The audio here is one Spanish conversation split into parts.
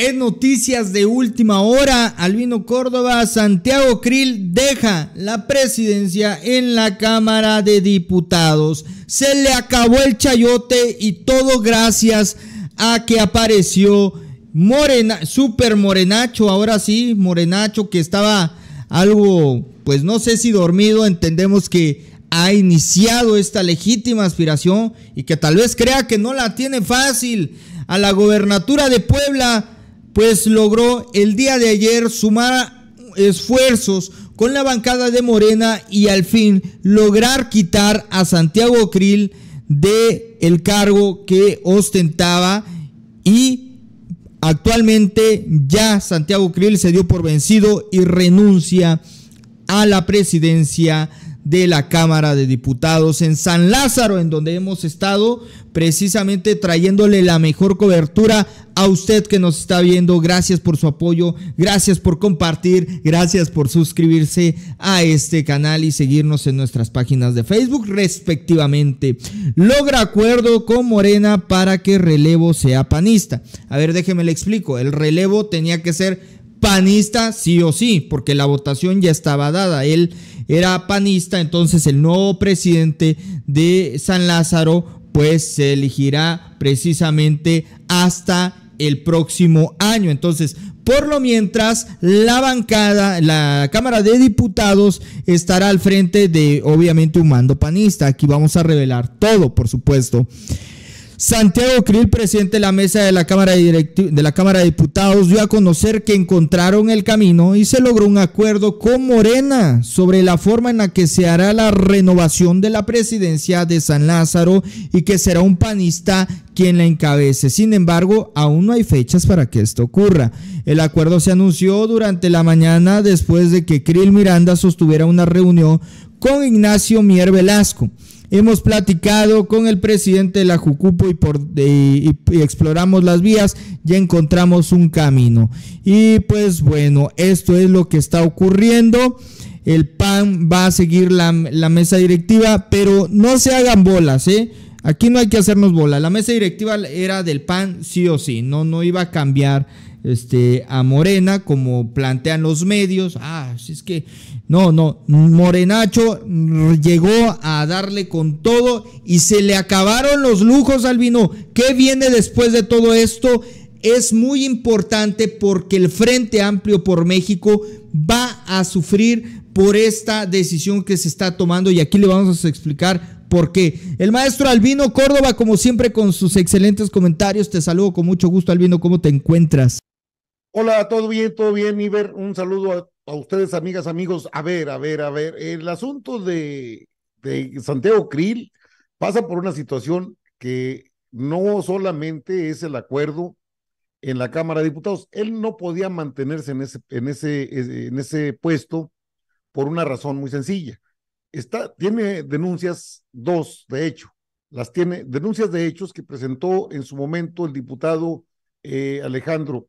En noticias de última hora, Albino Córdoba, Santiago Krill deja la presidencia en la Cámara de Diputados. Se le acabó el chayote y todo gracias a que apareció Morena, Super Morenacho, ahora sí, Morenacho que estaba algo, pues no sé si dormido, entendemos que ha iniciado esta legítima aspiración y que tal vez crea que no la tiene fácil a la gobernatura de Puebla pues logró el día de ayer sumar esfuerzos con la bancada de Morena y al fin lograr quitar a Santiago Krill de el cargo que ostentaba y actualmente ya Santiago Krill se dio por vencido y renuncia a la presidencia de la Cámara de Diputados en San Lázaro, en donde hemos estado precisamente trayéndole la mejor cobertura a usted que nos está viendo. Gracias por su apoyo, gracias por compartir, gracias por suscribirse a este canal y seguirnos en nuestras páginas de Facebook respectivamente. Logra acuerdo con Morena para que relevo sea panista. A ver, déjeme le explico. El relevo tenía que ser panista sí o sí, porque la votación ya estaba dada. Él era panista, entonces el nuevo presidente de San Lázaro pues se elegirá precisamente hasta el próximo año. Entonces, por lo mientras, la bancada, la Cámara de Diputados estará al frente de, obviamente, un mando panista. Aquí vamos a revelar todo, por supuesto. Santiago Krill, presidente de la mesa de la, Cámara de, la Cámara de Diputados, dio a conocer que encontraron el camino y se logró un acuerdo con Morena sobre la forma en la que se hará la renovación de la presidencia de San Lázaro y que será un panista quien la encabece. Sin embargo, aún no hay fechas para que esto ocurra. El acuerdo se anunció durante la mañana después de que Krill Miranda sostuviera una reunión con Ignacio Mier Velasco. Hemos platicado con el presidente de la Jucupo y, exploramos las vías, ya encontramos un camino. Y pues bueno, esto es lo que está ocurriendo. El PAN va a seguir la, mesa directiva, pero no se hagan bolas, ¿eh? Aquí no hay que hacernos bolas. La mesa directiva era del PAN sí o sí, no, no iba a cambiar este, a Morena, como plantean los medios. Ah, si es que. No, no. Morenacho llegó a darle con todo y se le acabaron los lujos al vino. ¿Qué viene después de todo esto? Es muy importante porque el Frente Amplio por México va a sufrir por esta decisión que se está tomando y aquí le vamos a explicar por qué. El maestro Albino Córdoba, como siempre, con sus excelentes comentarios, te saludo con mucho gusto, Albino, ¿cómo te encuentras? Hola, ¿todo bien? ¿Todo bien, Iber? Un saludo a, ustedes, amigas, amigos. A ver, a ver, a ver. El asunto de, de Santiago Krill pasa por una situación que no solamente es el acuerdo en la Cámara de Diputados. Él no podía mantenerse en ese, en ese, en ese puesto por una razón muy sencilla. Está, tiene denuncias, dos de hecho, las tiene, denuncias de hechos que presentó en su momento el diputado eh, Alejandro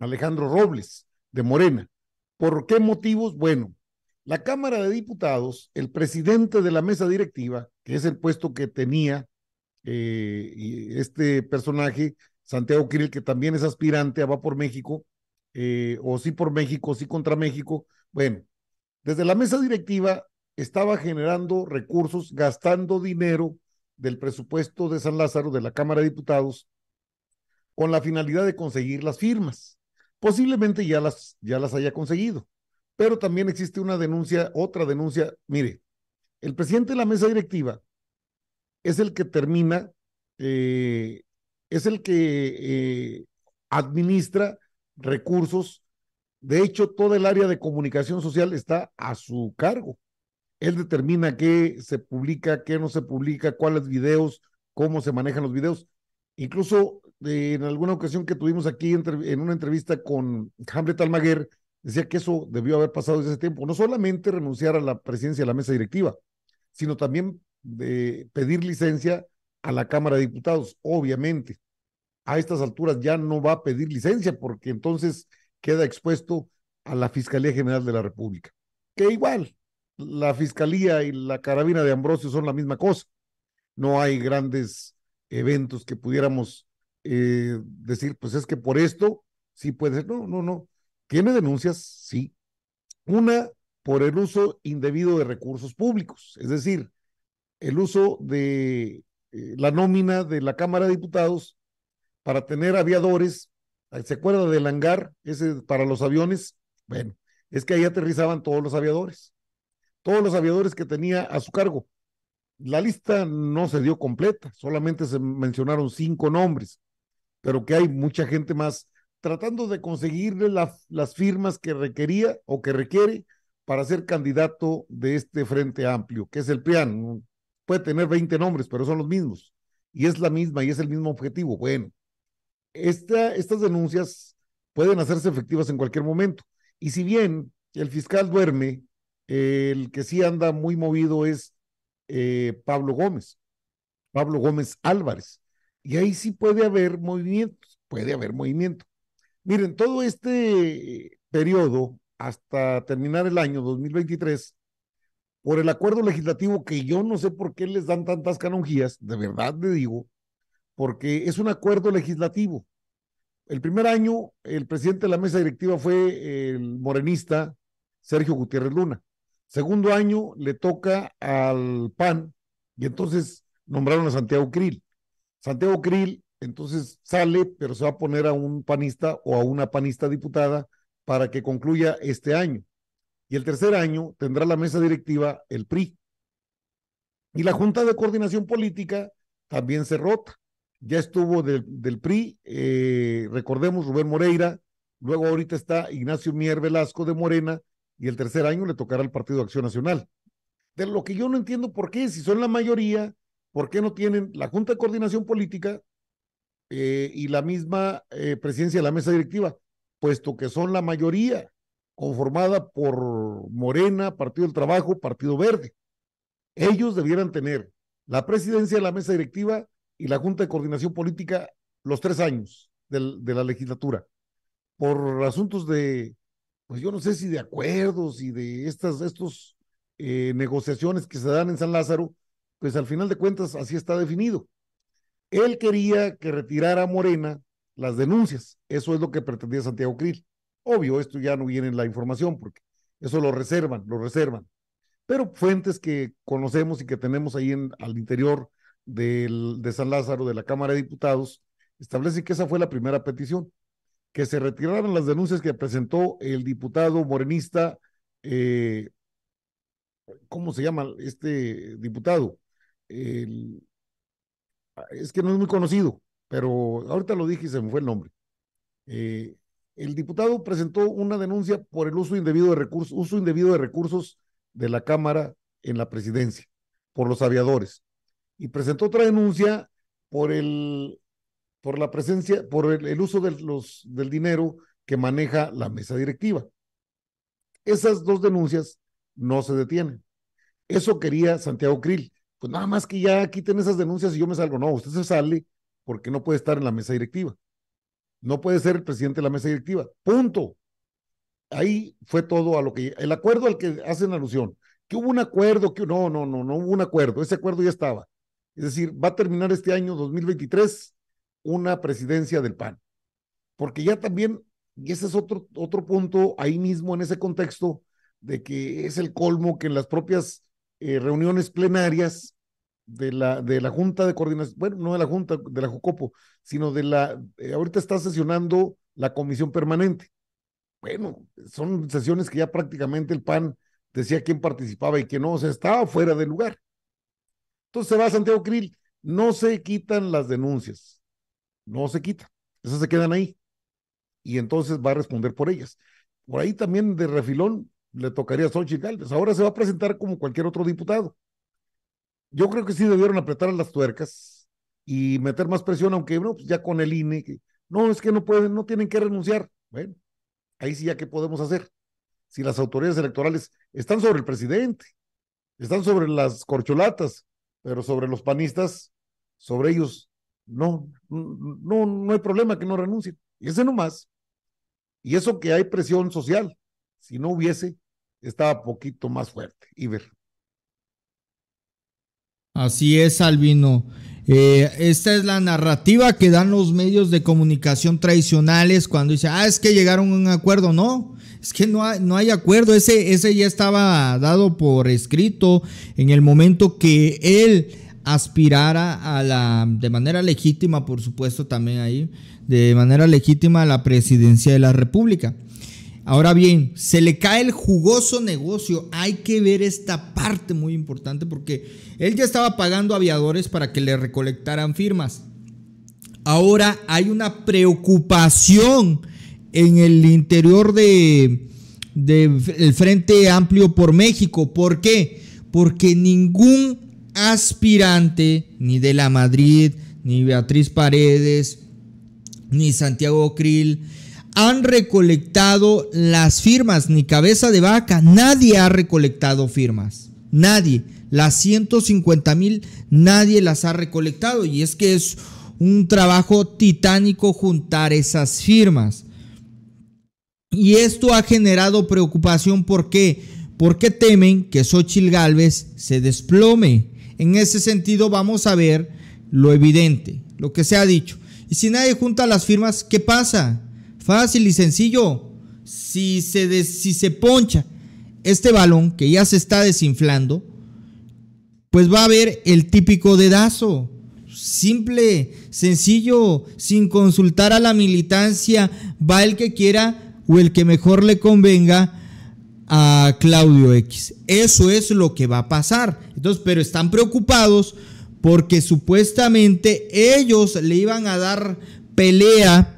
Alejandro Robles, de Morena. ¿Por qué motivos? Bueno, la Cámara de Diputados, el presidente de la mesa directiva, que es el puesto que tenía eh, este personaje, Santiago Kirill, que también es aspirante a Va por México, eh, o sí por México, o sí contra México. Bueno, desde la mesa directiva estaba generando recursos, gastando dinero del presupuesto de San Lázaro, de la Cámara de Diputados, con la finalidad de conseguir las firmas posiblemente ya las, ya las haya conseguido. Pero también existe una denuncia, otra denuncia. Mire, el presidente de la mesa directiva es el que termina, eh, es el que eh, administra recursos. De hecho, todo el área de comunicación social está a su cargo. Él determina qué se publica, qué no se publica, cuáles videos, cómo se manejan los videos. Incluso en alguna ocasión que tuvimos aquí en una entrevista con Hamlet Almaguer, decía que eso debió haber pasado desde ese tiempo. No solamente renunciar a la presidencia de la mesa directiva, sino también de pedir licencia a la Cámara de Diputados, obviamente. A estas alturas ya no va a pedir licencia porque entonces queda expuesto a la Fiscalía General de la República, que igual la Fiscalía y la carabina de Ambrosio son la misma cosa. No hay grandes eventos que pudiéramos eh, decir, pues es que por esto sí puede ser. No, no, no. ¿Tiene denuncias? Sí. Una por el uso indebido de recursos públicos, es decir, el uso de eh, la nómina de la Cámara de Diputados para tener aviadores. ¿Se acuerda del hangar ese para los aviones? Bueno, es que ahí aterrizaban todos los aviadores. Todos los aviadores que tenía a su cargo. La lista no se dio completa, solamente se mencionaron cinco nombres pero que hay mucha gente más tratando de conseguirle las firmas que requería o que requiere para ser candidato de este Frente Amplio, que es el PRIAN. Puede tener 20 nombres, pero son los mismos. Y es la misma y es el mismo objetivo. Bueno, estas denuncias pueden hacerse efectivas en cualquier momento. Y si bien el fiscal duerme, el que sí anda muy movido es eh, Pablo Gómez, Pablo Gómez Álvarez, y ahí sí puede haber movimientos, puede haber movimiento. Miren, todo este periodo hasta terminar el año 2023, por el acuerdo legislativo que yo no sé por qué les dan tantas canonjías, de verdad le digo, porque es un acuerdo legislativo. El primer año, el presidente de la mesa directiva fue el morenista Sergio Gutiérrez Luna. Segundo año le toca al PAN y entonces nombraron a Santiago Krill. Santiago Krill entonces sale, pero se va a poner a un panista o a una panista diputada para que concluya este año. Y el tercer año tendrá la mesa directiva el PRI. Y la Junta de Coordinación Política también se rota. Ya estuvo del PRI, eh, recordemos, Rubén Moreira, luego ahorita está Ignacio Mier Velasco de Morena, y el tercer año le tocará al Partido Acción Nacional. De lo que yo no entiendo por qué, si son la mayoría, ¿por qué no tienen la Junta de Coordinación Política eh, y la misma eh, presidencia de la mesa directiva? Puesto que son la mayoría conformada por Morena, Partido del Trabajo, Partido Verde. Ellos debieran tener la presidencia de la mesa directiva y la Junta de Coordinación Política los tres años de la legislatura. Por asuntos de, pues yo no sé si de acuerdos y de estas estos, eh, negociaciones que se dan en San Lázaro, pues al final de cuentas así está definido. Él quería que retirara a Morena las denuncias. Eso es lo que pretendía Santiago Krill. Obvio, esto ya no viene en la información porque eso lo reservan, lo reservan. Pero fuentes que conocemos y que tenemos ahí en, al interior del, de San Lázaro, de la Cámara de Diputados, establecen que esa fue la primera petición, que se retiraran las denuncias que presentó el diputado morenista, eh, ¿cómo se llama este diputado? Ah, es que no es muy conocido, pero ahorita lo dije y se me fue el nombre. Eh, el diputado presentó una denuncia por el uso indebido de recursos, uso indebido de recursos de la Cámara en la presidencia, por los aviadores. Y presentó otra denuncia por el por la presencia, por el, uso del dinero que maneja la mesa directiva. Esas dos denuncias no se detienen. Eso quería Santiago Krill pues nada más que ya quiten esas denuncias y yo me salgo. No, usted se sale porque no puede estar en la mesa directiva. No puede ser el presidente de la mesa directiva. Punto. Ahí fue todo a lo que el acuerdo al que hacen alusión, que hubo un acuerdo, que no, no, no, no hubo un acuerdo, ese acuerdo ya estaba. Es decir, va a terminar este año 2023 una presidencia del PAN. Porque ya también, y ese es otro, otro punto ahí mismo en ese contexto, de que es el colmo que en las propias eh, reuniones plenarias de la, de la Junta de Coordinación, bueno, no de la Junta, de la Jucopo, sino de la, eh, ahorita está sesionando la Comisión Permanente. Bueno, son sesiones que ya prácticamente el PAN decía quién participaba y que no, o sea, estaba fuera de lugar. Entonces se va Santiago Krill, no se quitan las denuncias, no se quitan, esas se quedan ahí. Y entonces va a responder por ellas. Por ahí también de refilón, le tocaría a Solchi Ahora se va a presentar como cualquier otro diputado. Yo creo que sí debieron apretar las tuercas y meter más presión, aunque no, pues ya con el INE. no, es que no pueden, no tienen que renunciar. Bueno, ahí sí ya qué podemos hacer. Si las autoridades electorales están sobre el presidente, están sobre las corcholatas, pero sobre los panistas, sobre ellos, no, no, no hay problema que no renuncien. Y ese más Y eso que hay presión social. Si no hubiese, estaba poquito más fuerte. Iber. Así es, Albino. Eh, esta es la narrativa que dan los medios de comunicación tradicionales cuando dicen, ah, es que llegaron a un acuerdo. No, es que no hay, no hay acuerdo. Ese, ese ya estaba dado por escrito en el momento que él aspirara a la, de manera legítima, por supuesto, también ahí, de manera legítima a la presidencia de la República. Ahora bien, se le cae el jugoso negocio. Hay que ver esta parte muy importante porque él ya estaba pagando aviadores para que le recolectaran firmas. Ahora hay una preocupación en el interior de, del Frente Amplio por México. ¿Por qué? Porque ningún aspirante, ni de la Madrid, ni Beatriz Paredes, ni Santiago Krill, han recolectado las firmas, ni cabeza de vaca, nadie ha recolectado firmas, nadie. Las 150 mil nadie las ha recolectado y es que es un trabajo titánico juntar esas firmas. Y esto ha generado preocupación, ¿por qué? Porque temen que Xochitl Galvez se desplome. En ese sentido vamos a ver lo evidente, lo que se ha dicho. Y si nadie junta las firmas, ¿qué pasa? Fácil y sencillo. Si se, si se poncha este balón que ya se está desinflando, pues va a haber el típico dedazo. Simple, sencillo, sin consultar a la militancia, va el que quiera o el que mejor le convenga a Claudio X. Eso es lo que va a pasar. Entonces, pero están preocupados porque supuestamente ellos le iban a dar pelea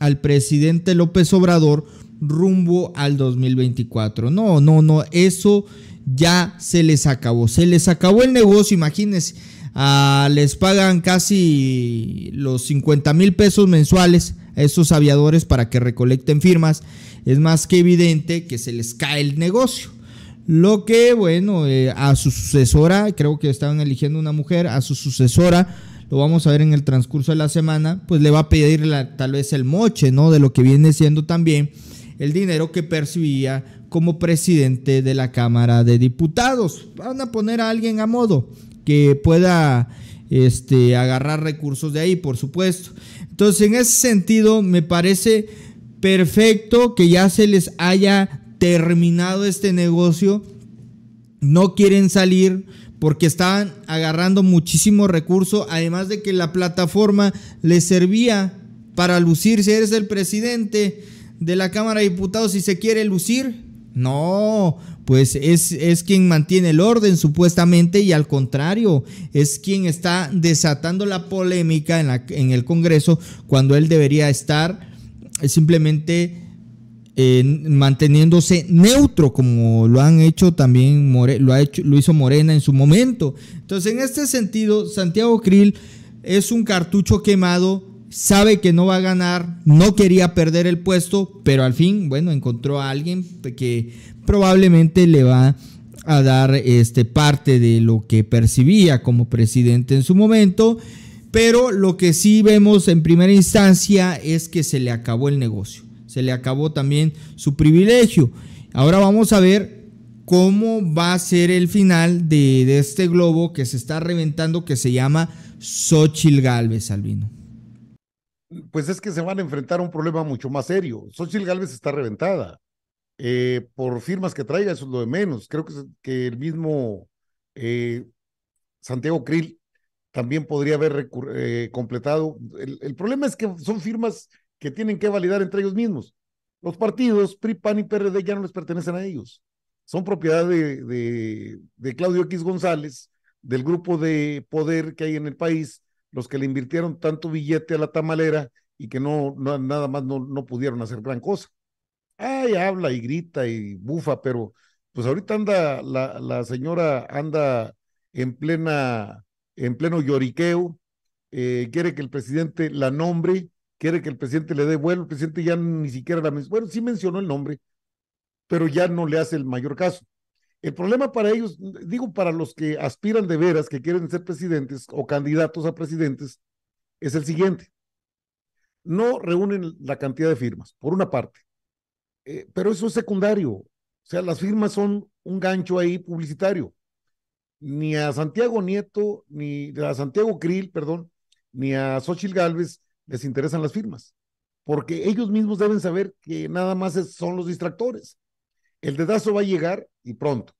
al presidente López Obrador rumbo al 2024. No, no, no, eso ya se les acabó. Se les acabó el negocio, imagínense. Ah, les pagan casi los 50 mil pesos mensuales a esos aviadores para que recolecten firmas. Es más que evidente que se les cae el negocio. Lo que, bueno, eh, a su sucesora, creo que estaban eligiendo una mujer, a su sucesora lo vamos a ver en el transcurso de la semana, pues le va a pedir tal vez el moche, ¿no? De lo que viene siendo también el dinero que percibía como presidente de la Cámara de Diputados. Van a poner a alguien a modo que pueda este, agarrar recursos de ahí, por supuesto. Entonces, en ese sentido, me parece perfecto que ya se les haya terminado este negocio. No quieren salir porque estaban agarrando muchísimo recurso, además de que la plataforma les servía para lucirse. Eres el presidente de la Cámara de Diputados y se quiere lucir. No, pues es, es quien mantiene el orden supuestamente y al contrario, es quien está desatando la polémica en, la, en el Congreso cuando él debería estar simplemente eh, manteniéndose neutro, como lo han hecho también, lo, ha hecho, lo hizo Morena en su momento. Entonces, en este sentido, Santiago Krill es un cartucho quemado, sabe que no va a ganar, no quería perder el puesto, pero al fin, bueno, encontró a alguien que probablemente le va a dar este, parte de lo que percibía como presidente en su momento. Pero lo que sí vemos en primera instancia es que se le acabó el negocio se le acabó también su privilegio. Ahora vamos a ver cómo va a ser el final de, de este globo que se está reventando que se llama Xochil Galvez, Albino. Pues es que se van a enfrentar a un problema mucho más serio. Xochil Galvez está reventada. Eh, por firmas que traiga, eso es lo de menos. Creo que, que el mismo eh, Santiago Krill también podría haber eh, completado. El, el, problema es que son firmas que tienen que validar entre ellos mismos. Los partidos PRI, PAN y PRD ya no les pertenecen a ellos. Son propiedad de, Claudio X González, del grupo de poder que hay en el país, los que le invirtieron tanto billete a la tamalera y que no, no nada más no, pudieron hacer gran cosa. Ay, habla y grita y bufa, pero pues ahorita anda la, la señora anda en plena en pleno lloriqueo, eh, quiere que el presidente la nombre quiere que el presidente le dé vuelo, el presidente ya ni siquiera la mencionó, bueno, sí mencionó el nombre, pero ya no le hace el mayor caso. El problema para ellos, digo, para los que aspiran de veras, que quieren ser presidentes o candidatos a presidentes, es el siguiente. No reúnen la cantidad de firmas, por una parte, eh, pero eso es secundario. O sea, las firmas son un gancho ahí publicitario. Ni a Santiago Nieto, ni a Santiago Krill, perdón, ni a Xochil Gálvez les interesan las firmas, porque ellos mismos deben saber que nada más son los distractores. El dedazo va a llegar y pronto.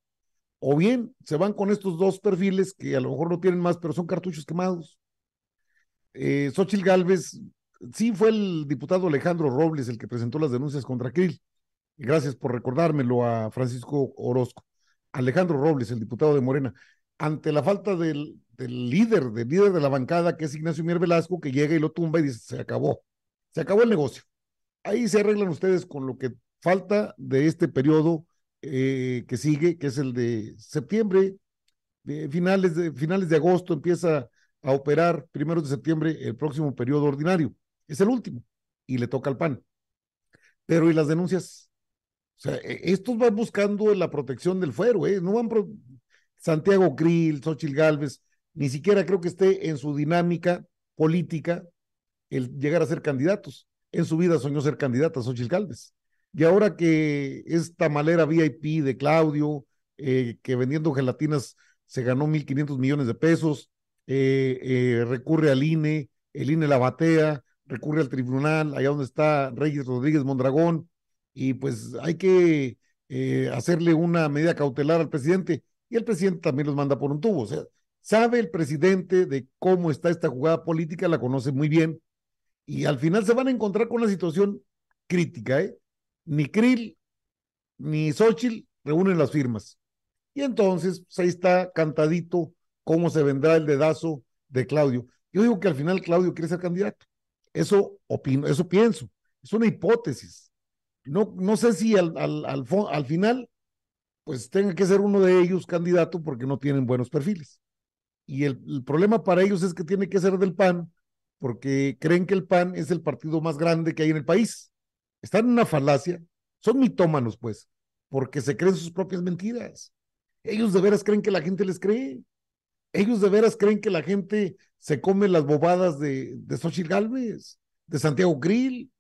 O bien se van con estos dos perfiles que a lo mejor no tienen más, pero son cartuchos quemados. Eh, Xochitl Galvez, sí fue el diputado Alejandro Robles el que presentó las denuncias contra Krill. Gracias por recordármelo a Francisco Orozco. Alejandro Robles, el diputado de Morena, ante la falta del, el líder, del líder de la bancada, que es Ignacio Mier Velasco, que llega y lo tumba y dice, se acabó, se acabó el negocio. Ahí se arreglan ustedes con lo que falta de este periodo eh, que sigue, que es el de septiembre, finales, de, finales de agosto empieza a operar, primeros de septiembre, el próximo periodo ordinario. Es el último y le toca al PAN. Pero ¿y las denuncias? O sea, e, estos van buscando la protección del fuero, ¿eh? No van... Santiago Grill, Xochil Gálvez, ni siquiera creo que esté en su dinámica política el llegar a ser candidatos. En su vida soñó ser candidata Xochitl Calves Y ahora que esta malera VIP de Claudio, eh, que vendiendo gelatinas se ganó 1.500 millones de pesos, eh, eh, recurre al INE, el INE la batea, recurre al tribunal, allá donde está Reyes Rodríguez Mondragón, y pues hay que hacerle una medida cautelar al presidente, y el presidente también los manda por un tubo. O sea, Sabe el presidente de cómo está esta jugada política, la conoce muy bien, y al final se van a encontrar con una situación crítica, ¿eh? Ni Krill ni Xochitl reúnen las firmas. Y entonces pues, ahí está cantadito cómo se vendrá el dedazo de Claudio. Yo digo que al final Claudio quiere ser candidato. Eso opino, eso pienso. Es una hipótesis. No, no sé si al, al, al final pues tenga que ser uno de ellos candidato porque no tienen buenos perfiles. Y el, problema para ellos es que tiene que ser del PAN, porque creen que el PAN es el partido más grande que hay en el país. Están en una falacia, son mitómanos, pues, porque se creen sus propias mentiras. Ellos de veras creen que la gente les cree. Ellos de veras creen que la gente se come las bobadas de, de Xochitl Galvez, de Santiago Grill.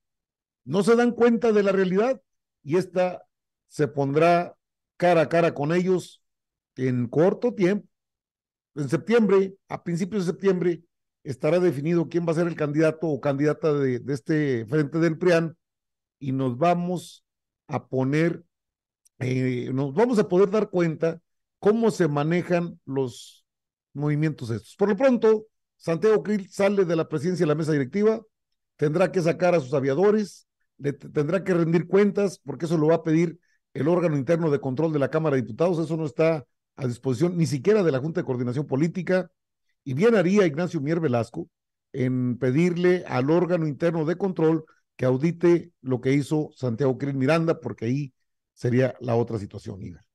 No se dan cuenta de la realidad y esta se pondrá cara a cara con ellos en corto tiempo en septiembre, a principios de septiembre, estará definido quién va a ser el candidato o candidata de, de este frente del PRIAN y nos vamos a poner, eh, nos vamos a poder dar cuenta cómo se manejan los movimientos estos. Por lo pronto, Santiago Krill sale de la presidencia de la mesa directiva, tendrá que sacar a sus aviadores, le tendrá que rendir cuentas, porque eso lo va a pedir el órgano interno de control de la Cámara de Diputados, eso no está a disposición ni siquiera de la Junta de Coordinación Política, y bien haría Ignacio Mier Velasco en pedirle al órgano interno de control que audite lo que hizo Santiago Cris Miranda, porque ahí sería la otra situación, Igor.